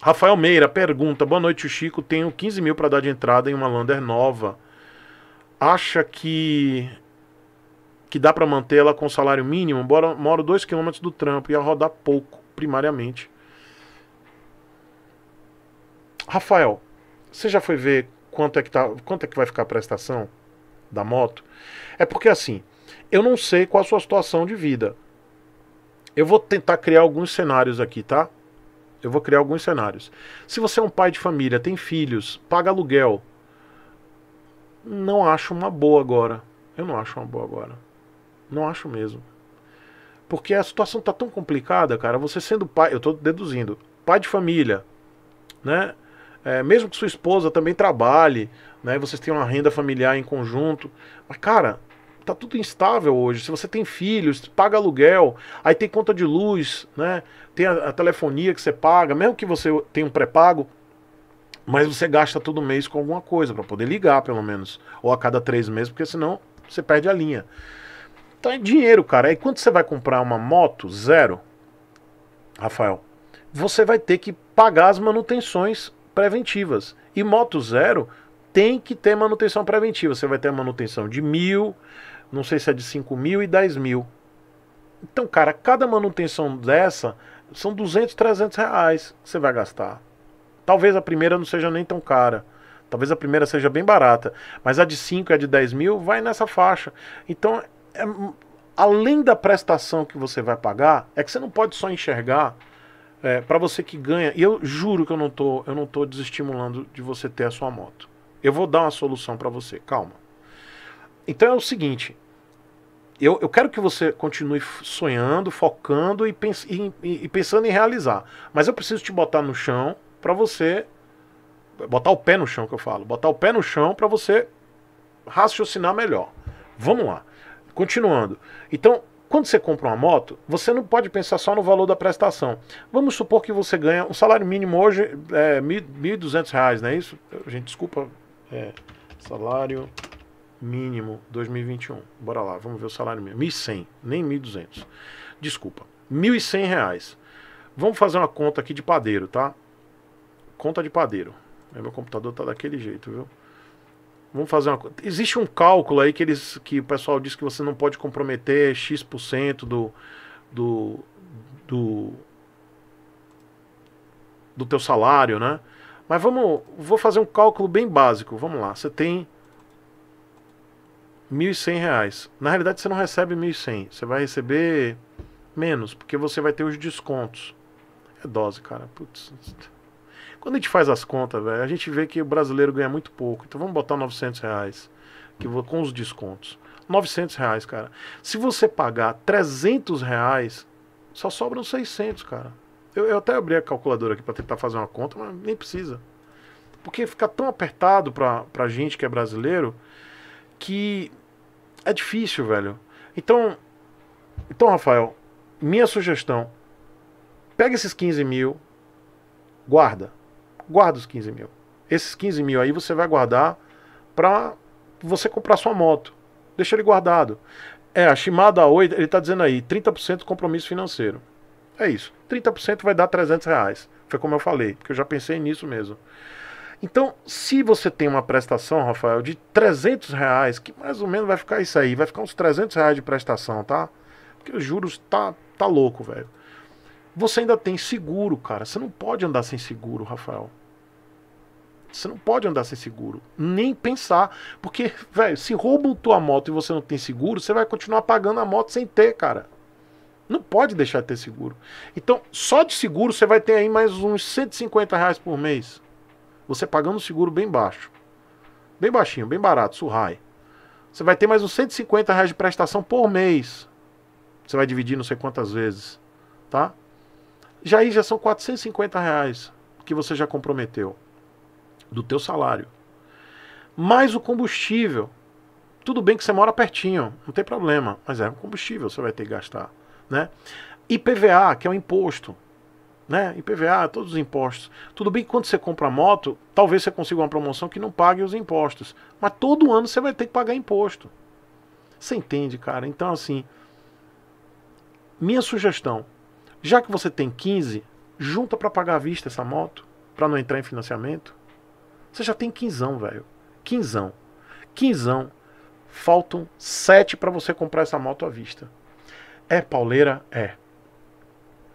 Rafael Meira pergunta: Boa noite, Chico. Tenho 15 mil para dar de entrada em uma Lander nova. Acha que que dá para manter ela com salário mínimo? Bora, moro 2 km do trampo e a rodar pouco, primariamente. Rafael, você já foi ver quanto é que tá, quanto é que vai ficar a prestação da moto? É porque assim, eu não sei qual a sua situação de vida. Eu vou tentar criar alguns cenários aqui, tá? Eu vou criar alguns cenários. Se você é um pai de família, tem filhos, paga aluguel, não acho uma boa agora. Eu não acho uma boa agora. Não acho mesmo. Porque a situação tá tão complicada, cara. Você sendo pai, eu tô deduzindo, pai de família, né? É, mesmo que sua esposa também trabalhe, né? Vocês tenham uma renda familiar em conjunto. Mas, cara, tá tudo instável hoje. Se você tem filhos, paga aluguel, aí tem conta de luz, né? Tem a, a telefonia que você paga, mesmo que você tenha um pré-pago, mas você gasta todo mês com alguma coisa para poder ligar, pelo menos, ou a cada três meses, porque senão você perde a linha. Então é dinheiro, cara. Aí quando você vai comprar uma moto zero, Rafael, você vai ter que pagar as manutenções preventivas. E moto zero tem que ter manutenção preventiva. Você vai ter manutenção de mil, não sei se é de 5 mil e 10 mil. Então, cara, cada manutenção dessa são 200, 300 reais que você vai gastar. Talvez a primeira não seja nem tão cara. Talvez a primeira seja bem barata. Mas a de 5 e a de 10 mil vai nessa faixa. Então, é, além da prestação que você vai pagar, é que você não pode só enxergar é, para você que ganha. E eu juro que eu não, tô, eu não tô desestimulando de você ter a sua moto. Eu vou dar uma solução para você, calma. Então é o seguinte, eu, eu quero que você continue sonhando, focando e, pens e, e pensando em realizar. Mas eu preciso te botar no chão para você botar o pé no chão que eu falo, botar o pé no chão para você raciocinar melhor. Vamos lá. Continuando. Então, quando você compra uma moto, você não pode pensar só no valor da prestação. Vamos supor que você ganha um salário mínimo hoje é R$ 1.200, não é isso? Gente, desculpa. É, salário mínimo 2021. Bora lá, vamos ver o salário mínimo. 1.100, nem 1.200. Desculpa, 1.100 reais. Vamos fazer uma conta aqui de padeiro, tá? Conta de padeiro. Meu computador tá daquele jeito, viu? Vamos fazer uma conta. Existe um cálculo aí que, eles, que o pessoal diz que você não pode comprometer X% do, do, do, do teu salário, né? Mas vamos, vou fazer um cálculo bem básico. Vamos lá, você tem 1.100 reais. Na realidade, você não recebe 1.100, você vai receber menos, porque você vai ter os descontos. É dose, cara. Putz. Quando a gente faz as contas, velho, a gente vê que o brasileiro ganha muito pouco. Então vamos botar 900 reais que com os descontos. 900 reais, cara. Se você pagar 300 reais, só sobram 600, cara. Eu, eu até abri a calculadora aqui para tentar fazer uma conta, mas nem precisa. Porque fica tão apertado para pra gente que é brasileiro que é difícil, velho. Então, então Rafael, minha sugestão: pega esses 15 mil, guarda. Guarda os 15 mil. Esses 15 mil aí você vai guardar para você comprar sua moto. Deixa ele guardado. É, a Shimada 8, ele tá dizendo aí, 30% compromisso financeiro. É isso. 30% vai dar 300 reais. Foi como eu falei, porque eu já pensei nisso mesmo. Então, se você tem uma prestação, Rafael, de 300 reais, que mais ou menos vai ficar isso aí, vai ficar uns 300 reais de prestação, tá? Porque os juros tá, tá louco, velho. Você ainda tem seguro, cara. Você não pode andar sem seguro, Rafael. Você não pode andar sem seguro. Nem pensar. Porque, velho, se roubam tua moto e você não tem seguro, você vai continuar pagando a moto sem ter, cara. Não pode deixar de ter seguro. Então, só de seguro você vai ter aí mais uns 150 reais por mês. Você pagando um seguro bem baixo. Bem baixinho, bem barato, surrai. Você vai ter mais uns 150 reais de prestação por mês. Você vai dividir não sei quantas vezes, tá? Já aí já são 450 reais que você já comprometeu do teu salário. Mais o combustível. Tudo bem que você mora pertinho, não tem problema, mas é um combustível você vai ter que gastar, né? IPVA, que é um imposto, né? IPVA, todos os impostos. Tudo bem que quando você compra moto, talvez você consiga uma promoção que não pague os impostos, mas todo ano você vai ter que pagar imposto. Você entende, cara? Então, assim, minha sugestão, já que você tem 15, junta para pagar à vista essa moto, para não entrar em financiamento. Você já tem quinzão, velho. Quinzão. Quinzão. Faltam sete para você comprar essa moto à vista. É pauleira? É.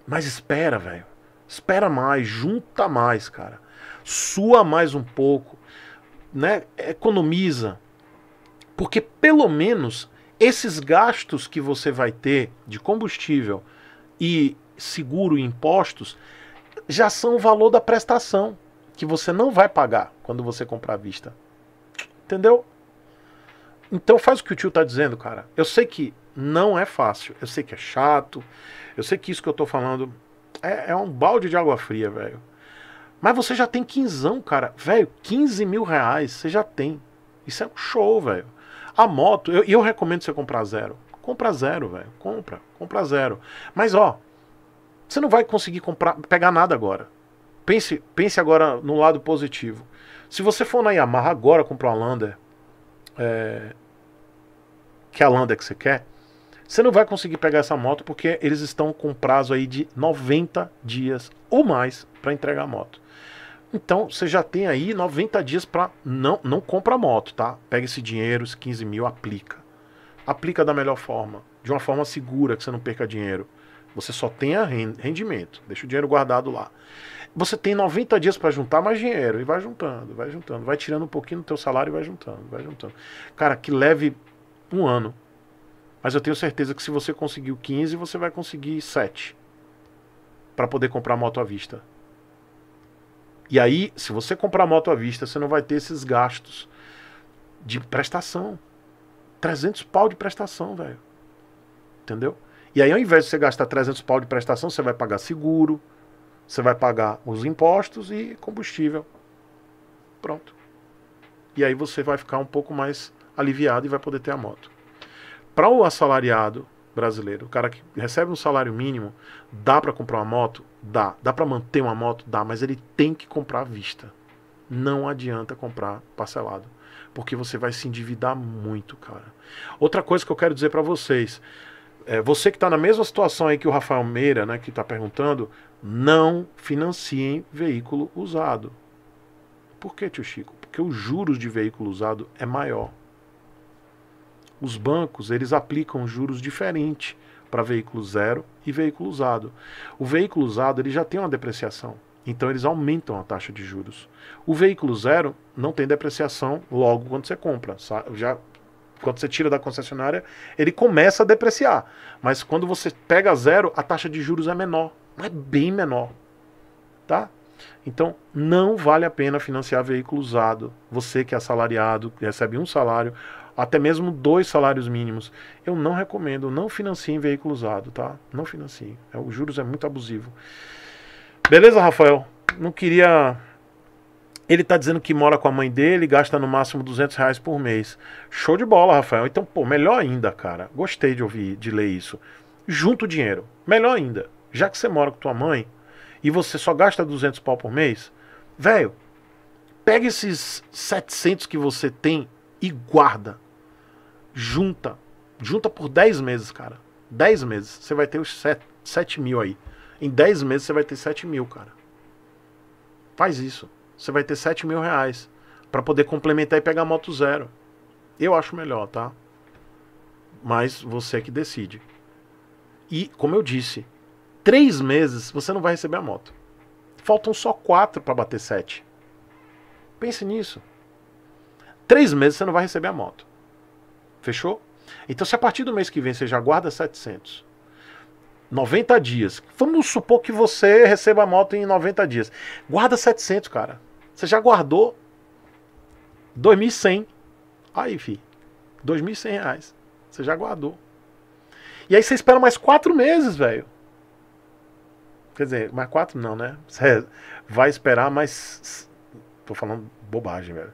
Mas espera, velho. Espera mais, junta mais, cara. Sua mais um pouco, né? Economiza. Porque pelo menos esses gastos que você vai ter de combustível e seguro e impostos já são o valor da prestação que você não vai pagar quando você comprar à vista. Entendeu? Então faz o que o tio tá dizendo, cara. Eu sei que não é fácil, eu sei que é chato, eu sei que isso que eu tô falando é, é um balde de água fria, velho. Mas você já tem quinzão, cara. Velho, 15 mil reais você já tem. Isso é um show, velho. A moto, eu, eu recomendo você comprar zero. Compra zero, velho. Compra, compra zero. Mas ó, você não vai conseguir comprar, pegar nada agora. Pense, pense agora no lado positivo. Se você for na Yamaha agora comprar uma Lander, é, que é a Lander que você quer, você não vai conseguir pegar essa moto porque eles estão com prazo aí de 90 dias ou mais para entregar a moto. Então você já tem aí 90 dias para não não compra a moto, tá? Pega esse dinheiro, os 15 mil, aplica. Aplica da melhor forma, de uma forma segura que você não perca dinheiro. Você só tenha rendimento. Deixa o dinheiro guardado lá. Você tem 90 dias para juntar mais dinheiro e vai juntando, vai juntando, vai tirando um pouquinho do teu salário e vai juntando, vai juntando. Cara, que leve um ano mas eu tenho certeza que se você conseguiu 15, você vai conseguir 7 para poder comprar moto à vista. E aí, se você comprar moto à vista, você não vai ter esses gastos de prestação. 300 pau de prestação, velho. Entendeu? E aí, ao invés de você gastar 300 pau de prestação, você vai pagar seguro, você vai pagar os impostos e combustível. Pronto. E aí você vai ficar um pouco mais aliviado e vai poder ter a moto para o assalariado brasileiro, o cara que recebe um salário mínimo, dá para comprar uma moto? Dá. Dá para manter uma moto? Dá, mas ele tem que comprar à vista. Não adianta comprar parcelado, porque você vai se endividar muito, cara. Outra coisa que eu quero dizer para vocês, é, você que está na mesma situação aí que o Rafael Meira, né, que está perguntando, não financiem veículo usado. Por que, tio Chico? Porque os juros de veículo usado é maior os bancos eles aplicam juros diferentes para veículo zero e veículo usado. O veículo usado ele já tem uma depreciação, então eles aumentam a taxa de juros. O veículo zero não tem depreciação logo quando você compra, já quando você tira da concessionária, ele começa a depreciar. Mas quando você pega zero, a taxa de juros é menor, é bem menor, tá? Então, não vale a pena financiar veículo usado. Você que é assalariado, recebe um salário, até mesmo dois salários mínimos. Eu não recomendo, não financiem veículo usado, tá? Não financiem. É, o juros é muito abusivo. Beleza, Rafael? Não queria. Ele tá dizendo que mora com a mãe dele gasta no máximo 200 reais por mês. Show de bola, Rafael. Então, pô, melhor ainda, cara. Gostei de ouvir, de ler isso. Junto o dinheiro. Melhor ainda. Já que você mora com tua mãe e você só gasta 200 pau por mês, velho, pega esses 700 que você tem e guarda. Junta. Junta por 10 meses, cara. 10 meses. Você vai ter os 7, 7 mil aí. Em 10 meses você vai ter 7 mil, cara. Faz isso. Você vai ter 7 mil reais. Pra poder complementar e pegar a moto zero. Eu acho melhor, tá? Mas você é que decide. E, como eu disse, 3 meses você não vai receber a moto. Faltam só 4 para bater 7. Pense nisso três meses você não vai receber a moto. Fechou? Então, se a partir do mês que vem você já guarda 700, 90 dias. Vamos supor que você receba a moto em 90 dias. Guarda 700, cara. Você já guardou 2.100. Aí, fi. 2.100 reais. Você já guardou. E aí você espera mais quatro meses, velho. Quer dizer, mais quatro não, né? Você vai esperar mais. Tô falando bobagem, velho.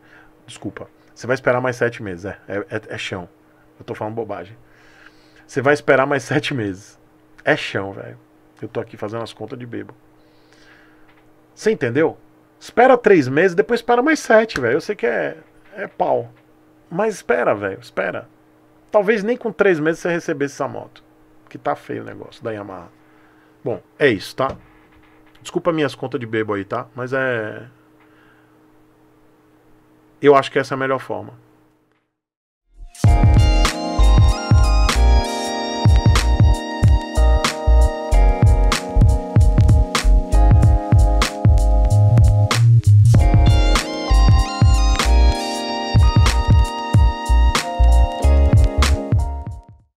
Desculpa. Você vai esperar mais sete meses. É, é, é, é chão. Eu tô falando bobagem. Você vai esperar mais sete meses. É chão, velho. Eu tô aqui fazendo as contas de bebo. Você entendeu? Espera três meses, depois espera mais sete, velho. Eu sei que é, é pau. Mas espera, velho, espera. Talvez nem com três meses você recebesse essa moto. Que tá feio o negócio da Yamaha. Bom, é isso, tá? Desculpa minhas contas de bebo aí, tá? Mas é, eu acho que essa é a melhor forma.